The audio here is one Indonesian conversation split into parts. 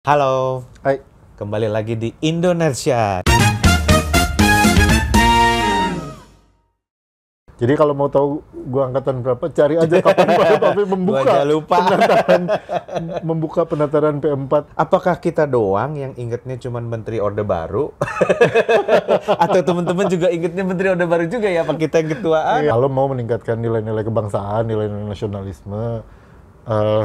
Halo. Hai. Kembali lagi di Indonesia. Jadi kalau mau tahu gua angkatan berapa, cari aja kapan Papi membuka gua lupa. penataran membuka penataran P4. Apakah kita doang yang ingetnya cuma Menteri Orde Baru? Atau teman-teman juga ingetnya Menteri Orde Baru juga ya apa kita yang ketuaan? Kalau mau meningkatkan nilai-nilai kebangsaan, nilai-nilai nasionalisme, uh,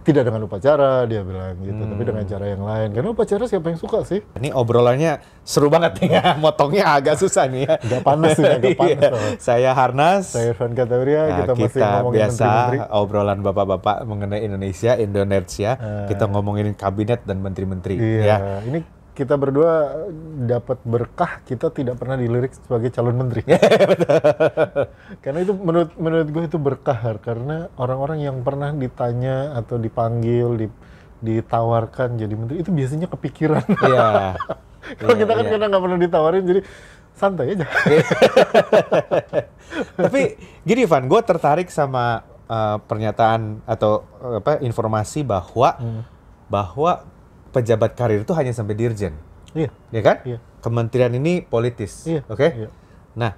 tidak dengan upacara dia bilang gitu hmm. tapi dengan cara yang lain karena upacara siapa yang suka sih ini obrolannya seru banget nih ya motongnya agak susah nih ya agak panas sih nggak iya. panas saya Harnas saya Irfan Kataria nah, kita, kita masih ngomongin biasa menteri -menteri. obrolan bapak-bapak mengenai Indonesia Indonesia eh. kita ngomongin kabinet dan menteri-menteri iya. ya ini kita berdua dapat berkah kita tidak pernah dilirik sebagai calon menteri. karena itu menurut menurut gue itu berkah karena orang-orang yang pernah ditanya atau dipanggil di, ditawarkan jadi menteri itu biasanya kepikiran. Iya. Kalau iya, kita kan yeah. karena nggak pernah ditawarin jadi santai aja. Iya. Tapi gini Van, gue tertarik sama uh, pernyataan atau apa informasi bahwa hmm. bahwa pejabat karir itu hanya sampai dirjen. Iya. Ya kan? Iya. Kementerian ini politis. Iya. Oke. Okay? Iya. Nah,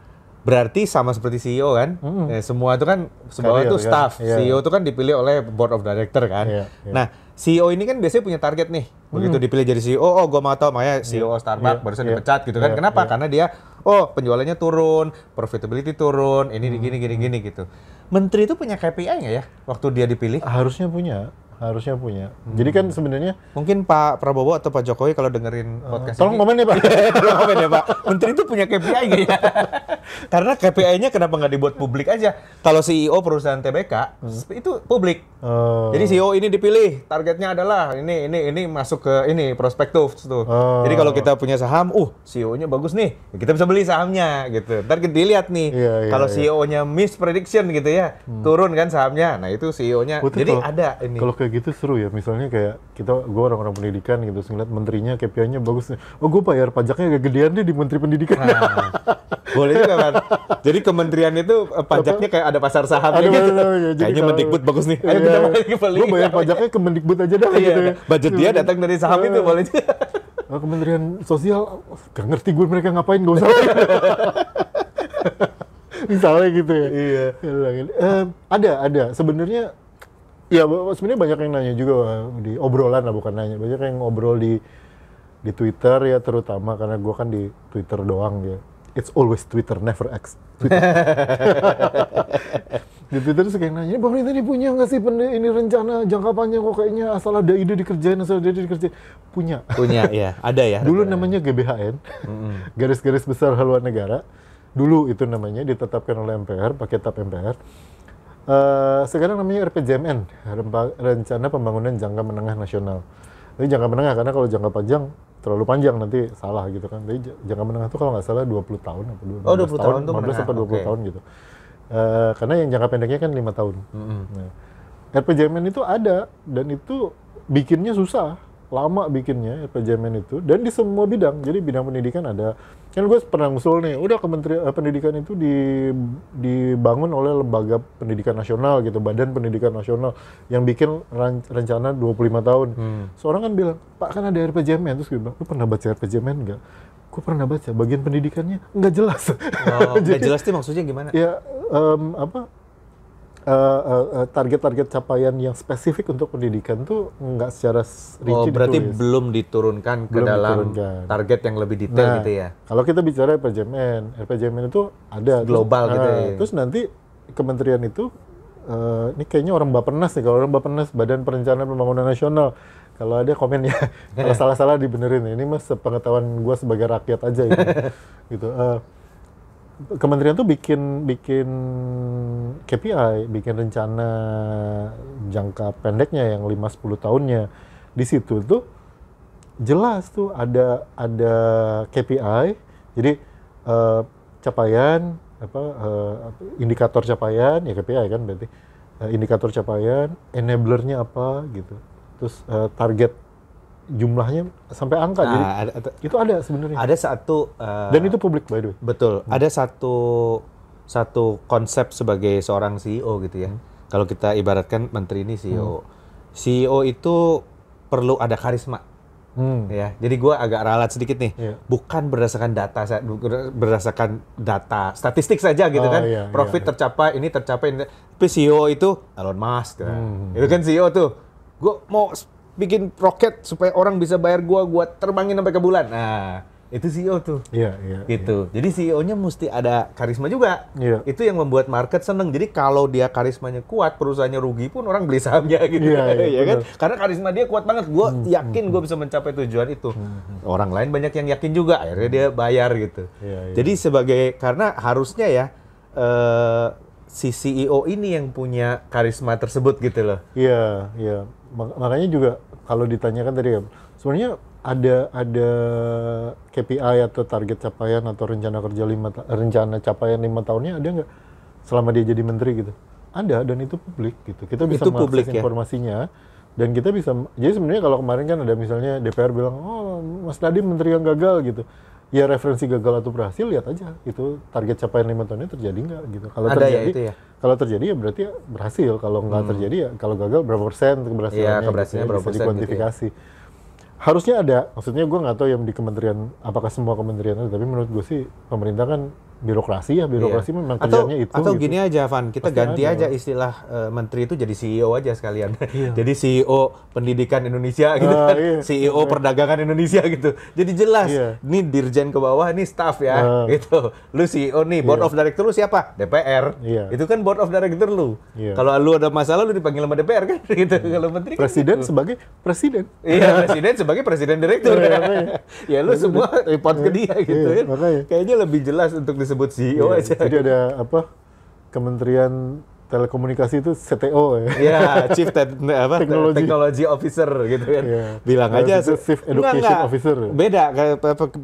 berarti sama seperti CEO kan? Mm-hmm. semua itu kan semua itu kan? staff. Iya. iya. CEO itu kan dipilih oleh board of director kan. Iya, iya. Nah, CEO ini kan biasanya punya target nih. Begitu mm. dipilih jadi CEO, oh gue mau tau makanya CEO iya. Starbucks yeah, barusan yeah, dipecat gitu kan. Yeah, Kenapa? Yeah. Karena dia oh penjualannya turun, profitability turun, ini mm. gini gini gini gitu. Menteri itu punya KPI nggak ya waktu dia dipilih? Harusnya punya harusnya punya. Hmm. Jadi kan sebenarnya mungkin Pak Prabowo atau Pak Jokowi kalau dengerin uh, podcast tolong ini, komen ya Pak. tolong ya Pak. Menteri itu punya KPI gitu ya. Karena KPI-nya kenapa nggak dibuat publik aja? Kalau CEO perusahaan TBK hmm. itu publik. Oh. Jadi CEO ini dipilih, targetnya adalah ini ini ini masuk ke ini prospektif tuh. Oh. Jadi kalau oh. kita punya saham, uh CEO-nya bagus nih, ya kita bisa beli sahamnya gitu. Ntar kita lihat nih, yeah, yeah, kalau yeah. CEO-nya miss prediction gitu ya, hmm. turun kan sahamnya. Nah itu CEO-nya. Jadi kalo, ada ini. Kalau gitu seru ya. Misalnya kayak kita, gue orang-orang pendidikan gitu, ngeliat menterinya KPI-nya bagus. Oh gue bayar pajaknya agak gedean deh di Menteri Pendidikan. Nah, boleh juga kan. Jadi kementerian itu eh, pajaknya kayak ada pasar saham ya gitu. ya. Kayaknya Mendikbud bagus nih. Ayo iya, kita Gue bayar pajaknya ke Mendikbud aja dah. Iya, gitu ya. Budget dia datang dari saham itu iya. boleh. Oh, kementerian Sosial, gak ngerti gue mereka ngapain, gak usah. Misalnya gitu ya. Iya. uh, ada, ada. Sebenarnya Ya, sebenarnya banyak yang nanya juga di obrolan lah bukan nanya, banyak yang ngobrol di di Twitter ya terutama karena gue kan di Twitter doang ya. It's always Twitter, never X. Twitter. di Twitter suka yang nanya, pemerintah ini punya nggak sih ini rencana jangka panjang kok kayaknya asal ada ide dikerjain, asal ada ide dikerjain. Punya. Punya, ya. Ada ya. Dulu namanya GBHN, garis-garis besar haluan negara. Dulu itu namanya ditetapkan oleh MPR, pakai tap MPR Uh, sekarang namanya RPJMN, Rencana Pembangunan Jangka Menengah Nasional. ini jangka menengah, karena kalau jangka panjang terlalu panjang nanti salah gitu kan. Jadi jangka menengah itu kalau nggak salah 20 tahun atau 20 oh, 20 tahun, tahun 15 atau 20 okay. tahun gitu. Uh, karena yang jangka pendeknya kan lima tahun. Mm -hmm. nah, RPJMN itu ada dan itu bikinnya susah lama bikinnya RPJMN itu dan di semua bidang jadi bidang pendidikan ada kan gue pernah ngusul nih udah kementerian eh, pendidikan itu di, dibangun oleh lembaga pendidikan nasional gitu badan pendidikan nasional yang bikin ran, rencana 25 tahun hmm. seorang kan bilang pak kan ada RPJMN terus gue bilang lu pernah baca RPJMN enggak? gue pernah baca bagian pendidikannya nggak jelas oh, nggak jelas sih maksudnya gimana ya um, apa Eh, eh, eh, target-target uh, uh, capaian yang spesifik untuk pendidikan tuh nggak secara oh, rinci oh, berarti ditulis. belum diturunkan ke belum dalam diturunkan. target yang lebih detail nah, gitu ya. Kalau kita bicara RPJMN, RPJMN itu ada global terus, gitu uh, ya. Terus nanti kementerian itu uh, ini kayaknya orang Bapenas nih kalau orang Bapenas Badan Perencanaan Pembangunan Nasional kalau ada komennya kalau salah-salah dibenerin ini mas pengetahuan gue sebagai rakyat aja gitu, gitu. Uh, kementerian tuh bikin bikin KPI, bikin rencana jangka pendeknya yang 5 10 tahunnya. Di situ tuh jelas tuh ada ada KPI. Jadi uh, capaian apa uh, indikator capaian ya KPI kan berarti uh, indikator capaian, enablernya apa gitu. Terus uh, target jumlahnya sampai angka nah, jadi ada, ada, itu ada sebenarnya ada satu uh, dan itu publik by the way betul hmm. ada satu satu konsep sebagai seorang CEO gitu ya hmm. kalau kita ibaratkan menteri ini CEO hmm. CEO itu perlu ada karisma hmm. ya jadi gue agak ralat sedikit nih yeah. bukan berdasarkan data berdasarkan data statistik saja gitu oh, kan iya, iya profit iya, iya. tercapai ini tercapai ini tapi CEO itu Elon Musk kan? Hmm. itu kan CEO tuh gue mau bikin roket supaya orang bisa bayar gua, gua terbangin sampai ke bulan. Nah, itu CEO tuh. Iya, iya. Gitu. yeah. Jadi CEO-nya mesti ada karisma juga. Iya. Itu yang membuat market seneng. Jadi kalau dia karismanya kuat, perusahaannya rugi pun orang beli sahamnya gitu. Iya, iya, yeah, kan? Karena karisma dia kuat banget. gua hmm, yakin hmm, gue hmm. bisa mencapai tujuan itu. Hmm, hmm, hmm, orang lain banyak yang yakin juga. Akhirnya dia bayar gitu. Iya, iya. Jadi iya. sebagai karena harusnya ya uh, si CEO ini yang punya karisma tersebut gitu loh. Iya, iya makanya juga kalau ditanyakan tadi ya, sebenarnya ada ada KPI atau target capaian atau rencana kerja lima rencana capaian lima tahunnya ada nggak selama dia jadi menteri gitu? Ada dan itu publik gitu. Kita bisa mengakses ya? informasinya dan kita bisa. Jadi sebenarnya kalau kemarin kan ada misalnya DPR bilang, oh Mas Nadiem menteri yang gagal gitu ya referensi gagal atau berhasil lihat aja itu target capaian lima tahunnya terjadi nggak gitu kalau ya terjadi ya, itu ya? kalau terjadi ya berarti ya berhasil kalau nggak hmm. terjadi ya kalau gagal berapa persen keberhasilannya iya, gitu ya, keberhasilannya gitu, berapa ya, bisa dikuantifikasi gitu ya harusnya ada maksudnya gue nggak tahu yang di kementerian apakah semua kementerian ada tapi menurut gue sih pemerintah kan birokrasi ya iya. birokrasi iya. memang kerjanya atau, itu atau gitu. gini aja Van kita Pasti ganti aja aja istilah uh, menteri itu jadi CEO aja sekalian iya. jadi CEO pendidikan Indonesia ah, gitu kan iya. CEO iya. perdagangan Indonesia gitu jadi jelas iya. ini dirjen ke bawah nih staff ya uh, gitu lu CEO nih board iya. of director lu siapa DPR iya. itu kan board of director lu iya. kalau lu ada masalah lu dipanggil sama DPR kan gitu iya. kalau menteri kan presiden kan gitu. sebagai presiden iya presiden sebagai presiden direktur iya, ya lu semua report ke dia gitu iya, kan kayaknya lebih jelas untuk disebut disebut CEO yeah. aja. Jadi ada apa? Kementerian Telekomunikasi itu CTO ya. Iya, Chief Te apa? Technology. Technology Officer gitu kan. Yeah. Bilang aja Chief Education enggak, enggak. Officer. Ya? Beda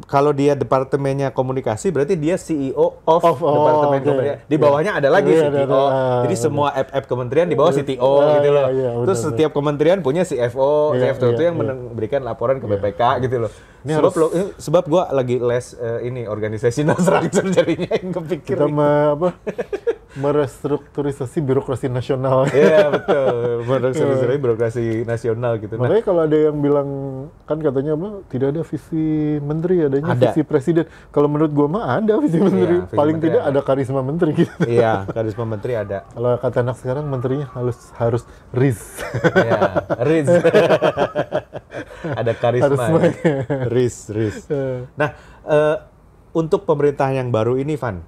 kalau dia departemennya komunikasi berarti dia CEO of, of oh, departemen okay. komunikasi. Di bawahnya yeah. ada iya, lagi yeah, CTO. Yeah, yeah, Jadi iya, semua iya. app-app kementerian di bawah CTO yeah, gitu loh. Yeah, yeah, Terus yeah, setiap yeah. kementerian punya CFO, yeah, CFO yeah, itu yang yeah. memberikan laporan ke BPK yeah. gitu loh. Ini sebab harus, lo, eh, sebab gue lagi les uh, ini organisasi nasrani jadinya yang kepikir. Kita apa? merestrukturisasi birokrasi nasional. Iya yeah, betul, merestrukturisasi iya. birokrasi nasional gitu. Nah, kalau ada yang bilang kan katanya apa? Tidak ada visi menteri, adanya ada. visi presiden. Kalau menurut gua mah ada visi iya, menteri. Yeah, visi Paling menteri tidak ada. ada karisma menteri gitu. Iya, yeah, karisma menteri ada. Kalau kata anak sekarang menterinya harus harus riz. Iya, yeah, riz. ada karisma. karisma. Ya. Riz, riz. Eh. Nah, uh, untuk pemerintahan yang baru ini, Van,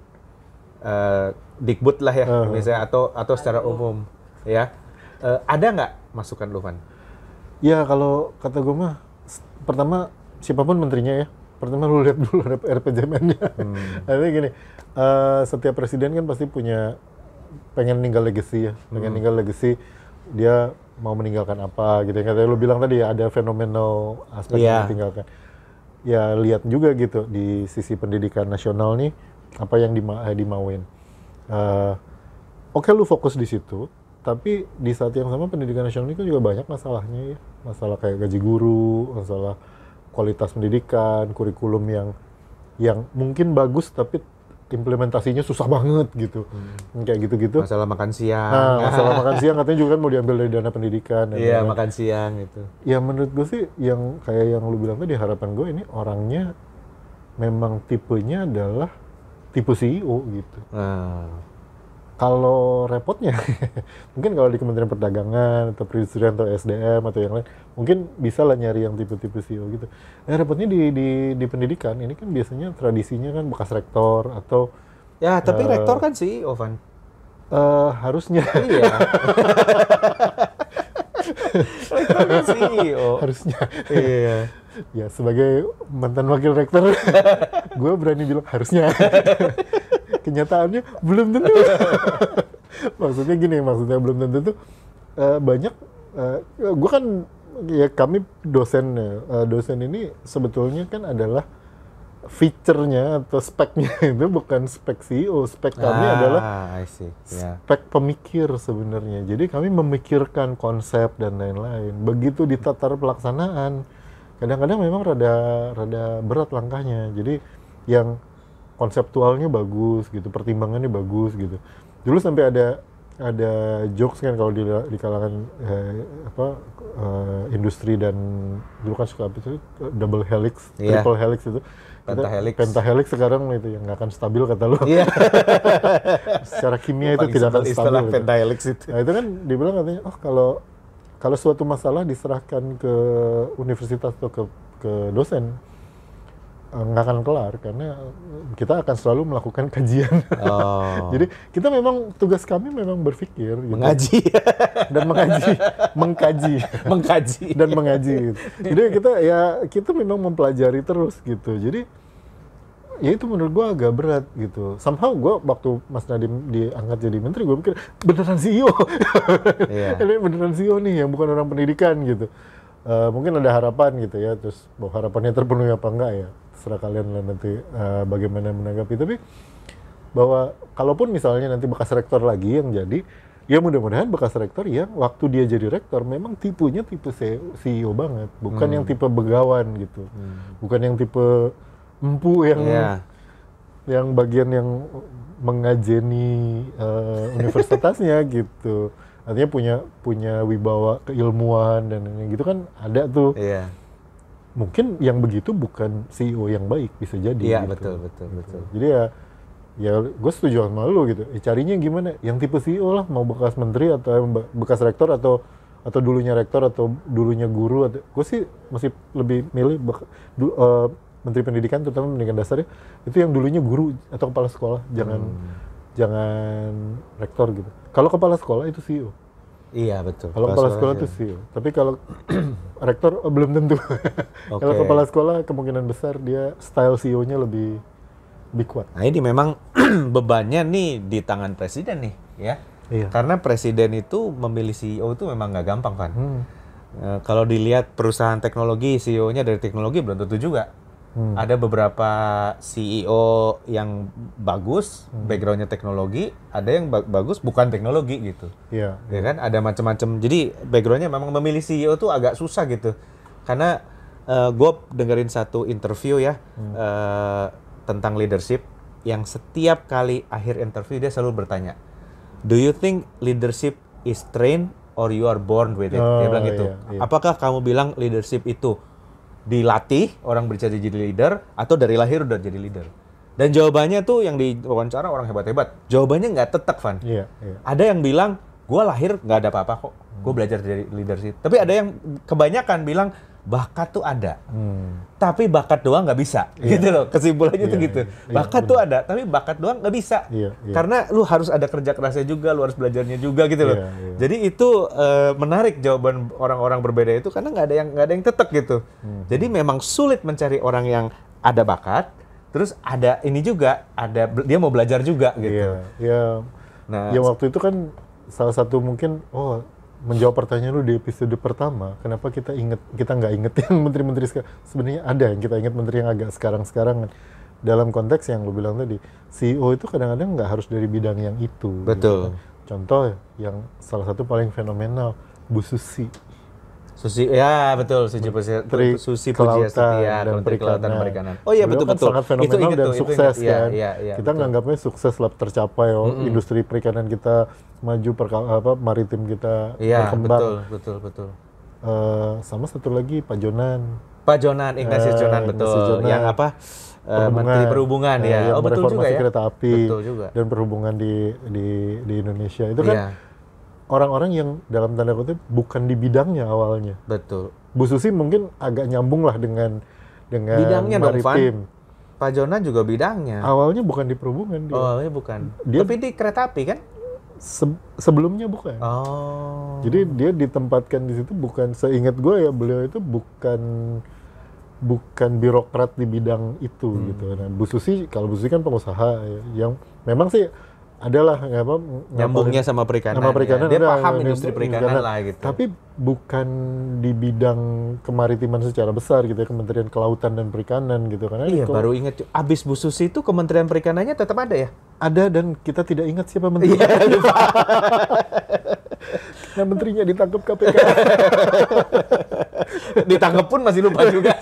uh, eh, dikbud lah ya uh-huh. misalnya atau atau secara umum ya uh, ada nggak masukan lu Lufan? Ya kalau kata gue mah pertama siapapun menterinya ya pertama lu lihat dulu RPJMN-nya. Hmm. Artinya gini, uh, setiap presiden kan pasti punya pengen ninggal legacy ya, pengen hmm. ninggal legacy dia mau meninggalkan apa gitu. Yang katanya lu bilang tadi ya ada fenomenal aspek yeah. yang ditinggalkan. Ya lihat juga gitu di sisi pendidikan nasional nih apa yang dima eh, dimauin uh, oke okay, lu fokus di situ tapi di saat yang sama pendidikan nasional ini kan juga banyak masalahnya ya masalah kayak gaji guru masalah kualitas pendidikan kurikulum yang yang mungkin bagus tapi implementasinya susah banget gitu hmm. kayak gitu-gitu masalah makan siang nah, masalah makan siang katanya juga kan mau diambil dari dana pendidikan iya yeah, makan siang itu ya menurut gue sih yang kayak yang lu bilang tadi harapan gue ini orangnya memang tipenya adalah tipe CEO gitu. Nah. Kalau repotnya, mungkin kalau di Kementerian Perdagangan atau Perindustrian atau SDM atau yang lain, mungkin bisa lah nyari yang tipe-tipe CEO gitu. Nah, repotnya di, di di pendidikan ini kan biasanya tradisinya kan bekas rektor atau ya tapi uh, rektor kan sih, e Ovan Uh, eh, harusnya. Iya. rektor kan CEO. Harusnya. Iya. ya sebagai mantan wakil rektor. gue berani bilang harusnya. Kenyataannya belum tentu. maksudnya gini, maksudnya belum tentu tuh eh, banyak. Uh, eh, gue kan ya kami dosen uh, dosen ini sebetulnya kan adalah fiturnya atau speknya itu bukan spek CEO, spek kami ah, adalah yeah. spek pemikir sebenarnya. Jadi kami memikirkan konsep dan lain-lain. Begitu di tatar pelaksanaan, kadang-kadang memang rada rada berat langkahnya. Jadi yang konseptualnya bagus gitu, pertimbangannya bagus gitu. Dulu sampai ada ada jokes kan kalau di, di kalangan eh, apa eh, industri dan dulu kan suka apa itu double helix, yeah. triple helix itu Penta helix sekarang itu yang nggak akan stabil kata lu. Iya. Secara kimia itu tidak akan stabil. Istilah gitu. helix itu. Nah, itu kan dibilang katanya, oh kalau kalau suatu masalah diserahkan ke universitas atau ke ke dosen, nggak akan kelar karena eh, kita akan selalu melakukan kajian. Oh. Jadi kita memang tugas kami memang berpikir, gitu. mengaji dan mengaji, mengkaji, mengkaji dan mengaji. Gitu. Jadi kita ya kita memang mempelajari terus gitu. Jadi ya itu menurut gua agak berat gitu. Somehow gua waktu Mas Nadiem diangkat jadi menteri, gua pikir beneran CEO, yeah. ini beneran CEO nih yang bukan orang pendidikan gitu. Uh, mungkin ada harapan gitu ya, terus bahwa harapannya terpenuhi apa enggak ya? terserah kalian lah nanti uh, bagaimana menanggapi tapi bahwa kalaupun misalnya nanti bekas rektor lagi yang jadi ya mudah-mudahan bekas rektor yang waktu dia jadi rektor memang tipunya tipe CEO e banget bukan hmm. yang tipe begawan gitu hmm. bukan yang tipe empu yang yeah. yang bagian yang mengajeni uh, universitasnya gitu artinya punya punya wibawa keilmuan dan gitu kan ada tuh yeah mungkin yang begitu bukan CEO yang baik bisa jadi. Iya gitu. betul betul gitu. betul. Jadi ya ya gue setuju sama lu gitu. Ya, carinya gimana? Yang tipe CEO lah mau bekas menteri atau bekas rektor atau atau dulunya rektor atau dulunya guru atau gue sih masih lebih milih du, uh, menteri pendidikan terutama pendidikan dasar ya itu yang dulunya guru atau kepala sekolah jangan hmm. jangan rektor gitu kalau kepala sekolah itu CEO Iya betul. Kalau kepala, sekolah itu CEO, ya. tapi kalau rektor oh, belum tentu. okay. Kalau kepala sekolah kemungkinan besar dia style CEO-nya lebih lebih kuat. Nah ini memang bebannya nih di tangan presiden nih ya. Iya. Karena presiden itu memilih CEO itu memang nggak gampang kan. Hmm. E, kalau dilihat perusahaan teknologi CEO-nya dari teknologi belum tentu juga Hmm. Ada beberapa CEO yang bagus, hmm. backgroundnya teknologi, ada yang ba bagus bukan teknologi gitu. Iya. Yeah, ya yeah. kan, ada macam-macam. Jadi backgroundnya memang memilih CEO tuh agak susah gitu, karena uh, eh, gue dengerin satu interview ya hmm. uh, tentang leadership, yang setiap kali akhir interview dia selalu bertanya, Do you think leadership is trained or you are born with it? Oh, dia bilang gitu. Yeah, yeah. Apakah kamu bilang leadership itu? dilatih orang bercita jadi leader atau dari lahir udah jadi leader? Dan jawabannya tuh yang diwawancara orang hebat-hebat, jawabannya nggak tetek, Van. Iya, iya. Ada yang bilang, gue lahir nggak ada apa-apa kok, gue belajar dari leadership. Tapi ada yang kebanyakan bilang, bakat tuh ada, hmm. tapi bakat doang nggak bisa, yeah. gitu loh. Kesimpulannya yeah, tuh iya, gitu. Yeah, iya, bakat yeah, tuh ada, tapi bakat doang nggak bisa, yeah, yeah. karena lu harus ada kerja kerasnya juga, lu harus belajarnya juga, gitu loh. Yeah, iya. Jadi itu uh, menarik jawaban orang-orang berbeda itu karena nggak ada yang nggak ada yang tetek gitu. Hmm. Jadi memang sulit mencari orang yang ada bakat, terus ada ini juga, ada dia mau belajar juga, gitu. Yeah, yeah. Nah, ya waktu itu kan salah satu mungkin oh menjawab pertanyaan lu di episode pertama, kenapa kita inget kita nggak inget yang menteri-menteri sekarang? Sebenarnya ada yang kita inget menteri yang agak sekarang-sekarang dalam konteks yang lu bilang tadi, CEO itu kadang-kadang nggak harus dari bidang yang itu. Gitu Betul. Gitu. Contoh yang salah satu paling fenomenal, Bu Susi. Susi ya betul Susi Pujias Menteri Susi Pujias Setia dan Menteri Kelautan Perikanan. Oh iya kan betul betul. Sangat fenomenal itu, dan itu, sukses itu, iya, kan. ya, ya, kita menganggapnya sukses lah tercapai oh mm -hmm. industri perikanan kita maju per, apa maritim kita ya, berkembang. betul betul betul. Uh, sama satu lagi Pak Jonan. Pak Jonan Ignasi uh, eh, Jonan betul. Ignasi Jonan. Yang apa? Eh, perhubungan, Menteri Perhubungan ya. ya. Oh betul juga ya. kereta api betul juga. dan perhubungan di di di Indonesia. Itu kan Ya orang-orang yang dalam tanda kutip bukan di bidangnya awalnya. Betul. Bu Susi mungkin agak nyambung lah dengan dengan bidangnya maritim. Dong, Pak Jona juga bidangnya. Awalnya bukan di perhubungan dia. Awalnya bukan. Dia, Tapi di kereta api kan? Se sebelumnya bukan. Oh. Jadi dia ditempatkan di situ bukan seingat gue ya beliau itu bukan bukan birokrat di bidang itu hmm. gitu. Nah, Bu Susi kalau Bu Susi kan pengusaha ya, yang memang sih adalah nggak apa nyambungnya sama perikanan. Sama ya. perikanan ya. Dia paham ada, industri perikanan, perikanan lah gitu. Tapi bukan di bidang kemaritiman secara besar gitu ya Kementerian Kelautan dan Perikanan gitu karena Iya, kalau, baru ingat abis Bu Susi itu Kementerian Perikanannya tetap ada ya? Ada dan kita tidak ingat siapa menterinya. Iya, nah, menterinya ditangkap KPK. ditangkap pun masih lupa juga.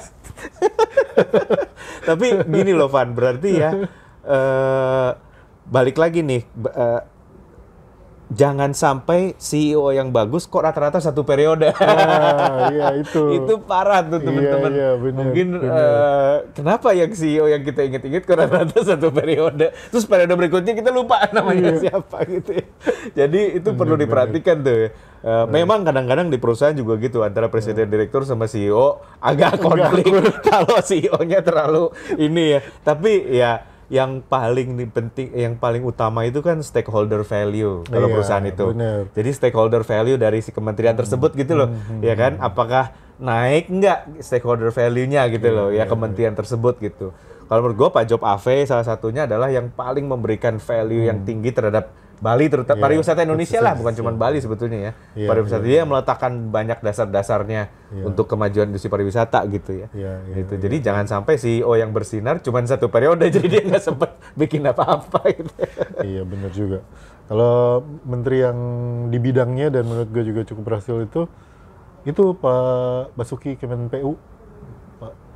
Tapi gini loh Van, berarti ya uh, balik lagi nih uh, jangan sampai CEO yang bagus kok rata-rata satu periode. Ah, iya itu. itu parah tuh iya, teman-teman. Iya, iya, Mungkin bener. Uh, kenapa yang CEO yang kita inget-inget kok rata-rata satu periode, terus periode berikutnya kita lupa namanya iya. siapa gitu. Ya. Jadi itu bener, perlu diperhatikan bener. tuh. Uh, Memang kadang-kadang di perusahaan juga gitu antara presiden iya. direktur sama CEO agak konflik kalau CEO-nya terlalu ini ya. Tapi ya yang paling penting yang paling utama itu kan stakeholder value kalau iya, perusahaan itu. Bener. Jadi stakeholder value dari si kementerian tersebut gitu loh. Hmm, hmm ya kan hmm. apakah naik nggak stakeholder value-nya gitu iya, loh ya iya, kementerian hmm tersebut gitu. Kalau menurut gue Pak Job Ave salah satunya adalah yang paling memberikan value hmm. yang tinggi terhadap Bali terutama iya, yeah, pariwisata Indonesia lah bukan cuma iya. Bali sebetulnya ya. Yeah, pariwisata yeah, dia yeah. meletakkan banyak dasar-dasarnya yeah. untuk kemajuan industri pariwisata gitu ya. Yeah, yeah, gitu. Iya, jadi yeah. jangan sampai CEO yang bersinar cuma satu periode jadi dia nggak sempat bikin apa-apa gitu. Iya yeah, benar juga. Kalau menteri yang di bidangnya dan menurut gue juga cukup berhasil itu itu Pak Basuki Kemen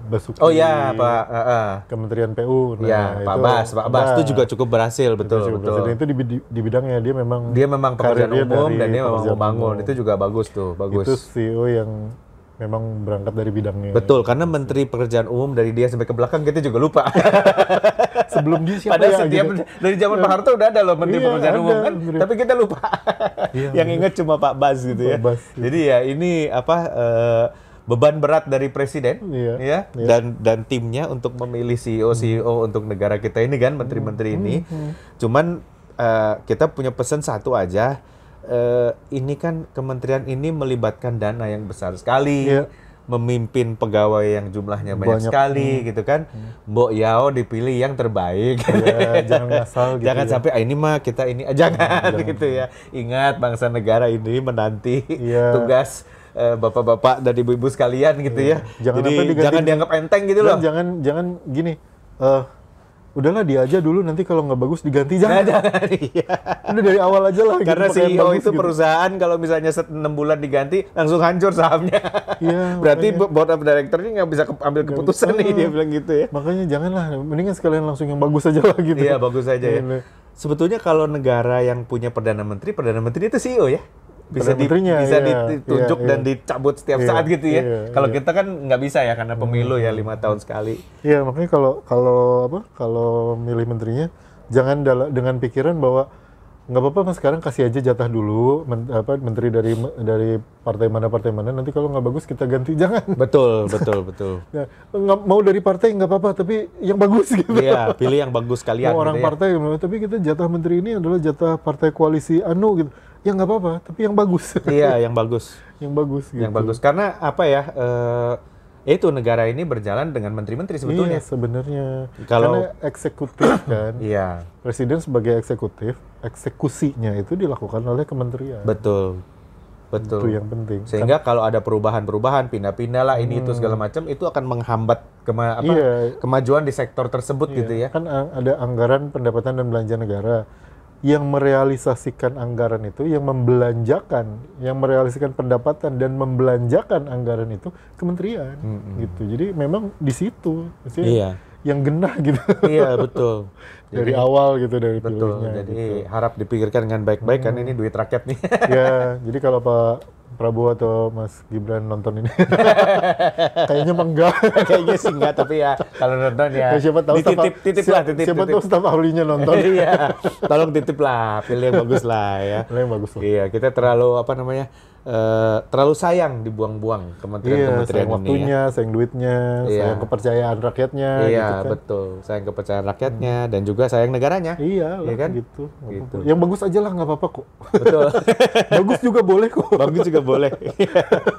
Basuki. Oh iya, Pak. Uh, uh. Kementerian PU. Nah, ya, Pak Bas, Pak Bas nah, itu juga cukup berhasil, betul, itu betul. Berhasil. itu di, di, bidangnya dia memang dia memang pekerjaan umum dan dia memang membangun. Umum. Itu juga bagus tuh, bagus. Itu CEO yang memang berangkat dari bidangnya. Betul, karena Menteri Pekerjaan Umum dari dia sampai ke belakang kita juga lupa. Sebelum dia siapa Padahal ya, setiap gitu. dari zaman Pak Harto udah ada loh Menteri iya, Pekerjaan ada, Umum kan, tapi kita lupa. Iya, Yang ingat cuma Pak Bas gitu Pak ya. Bas, gitu. Jadi ya ini apa uh, beban berat dari presiden yeah. ya yeah. dan dan timnya untuk memilih CEO CEO hmm. E untuk negara kita ini kan menteri-menteri hmm. ini. Hmm. Cuman uh, kita punya pesan satu aja. Uh, ini kan kementerian ini melibatkan dana yang besar sekali. Yeah memimpin pegawai yang jumlahnya banyak, banyak sekali hmm. gitu kan. Hmm. Mbok Yao dipilih yang terbaik. Ya, jangan asal gitu. Jangan ya. sampai ah, ini mah kita ini ah, jangan, jangan gitu ya. Ingat bangsa negara ini menanti ya. tugas Eh, bapak-bapak dan ibu-ibu sekalian gitu iya. ya. Jangan Jadi jangan dianggap enteng gitu loh. Jangan jangan gini. Uh, udahlah dia aja dulu nanti kalau nggak bagus diganti jangan. Nah, jangan iya. Udah dari awal aja lah. Gitu, Karena gitu, CEO itu gitu. perusahaan kalau misalnya set 6 bulan diganti langsung hancur sahamnya. Iya. Berarti makanya. board of directornya nggak bisa ke ambil gak keputusan bisa. nih dia bilang gitu ya. Makanya janganlah mendingan sekalian langsung yang bagus aja lah gitu. Iya bagus aja ya. Iya. Sebetulnya kalau negara yang punya perdana menteri, perdana menteri itu CEO ya bisa di, bisa iya, ditunjuk iya, dan iya. dicabut setiap iya, saat gitu ya. Iya, kalau iya. kita kan nggak bisa ya karena pemilu ya hmm. lima tahun sekali. Iya makanya kalau kalau apa kalau milih menterinya jangan dengan pikiran bahwa nggak apa-apa mas sekarang kasih aja jatah dulu men, apa menteri dari dari partai mana partai mana nanti kalau nggak bagus kita ganti jangan betul betul betul ya, nggak mau dari partai nggak apa-apa tapi yang bagus gitu iya pilih yang bagus kalian mau gitu partai ya. partai tapi kita jatah menteri ini adalah jatah partai koalisi anu gitu ya nggak apa-apa tapi yang bagus iya yang bagus yang bagus gitu. yang bagus karena apa ya uh, itu negara ini berjalan dengan menteri-menteri sebetulnya iya, sebenarnya kalau karena eksekutif kan iya presiden sebagai eksekutif eksekusinya itu dilakukan oleh kementerian betul betul itu yang penting sehingga kan. kalau ada perubahan-perubahan pindah-pindah lah ini hmm. itu segala macam itu akan menghambat kema apa, iya. kemajuan di sektor tersebut iya. gitu ya kan eh, ada anggaran pendapatan dan belanja negara yang merealisasikan anggaran itu, yang membelanjakan, yang merealisasikan pendapatan dan membelanjakan anggaran itu kementerian mm -hmm. gitu. Jadi memang di situ sih iya. yang genah gitu. Iya, betul. dari awal gitu dari betul. Jadi gitu. harap dipikirkan dengan baik-baik hmm. kan ini hmm. duit rakyat nih. ya, jadi kalau Pak Prabowo atau Mas Gibran nonton ini? Kayaknya enggak. Kayaknya sih enggak, tapi ya kalau nonton ya. ya siapa tahu titip, titip, titip lah, titip, siapa tahu staf ahlinya nonton. iya, tolong titip lah, pilih yang bagus lah ya. Pilih yang bagus lah. Iya, kita terlalu apa namanya? Eh, terlalu sayang dibuang-buang kementerian-kementerian iya, sayang ini. waktunya, sayang duitnya, yeah. sayang kepercayaan rakyatnya. Iya gitu kan. betul, sayang kepercayaan rakyatnya hmm. dan juga sayang negaranya. Iya, ya kan? gitu. gitu. Yang bagus aja lah nggak apa-apa kok. Betul. bagus juga boleh kok. Bagus juga boleh.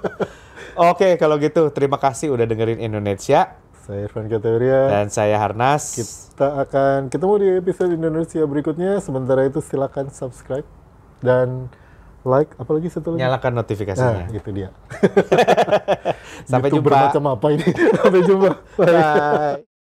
Oke, kalau gitu terima kasih udah dengerin Indonesia. Saya Irfan Kateria. Dan saya Harnas. Kita akan ketemu di episode Indonesia berikutnya. Sementara itu silakan subscribe dan like, apalagi lagi? nyalakan notifikasinya. Nah, gitu dia. Sampai gitu jumpa. macam apa ini? Sampai jumpa. Bye. Bye.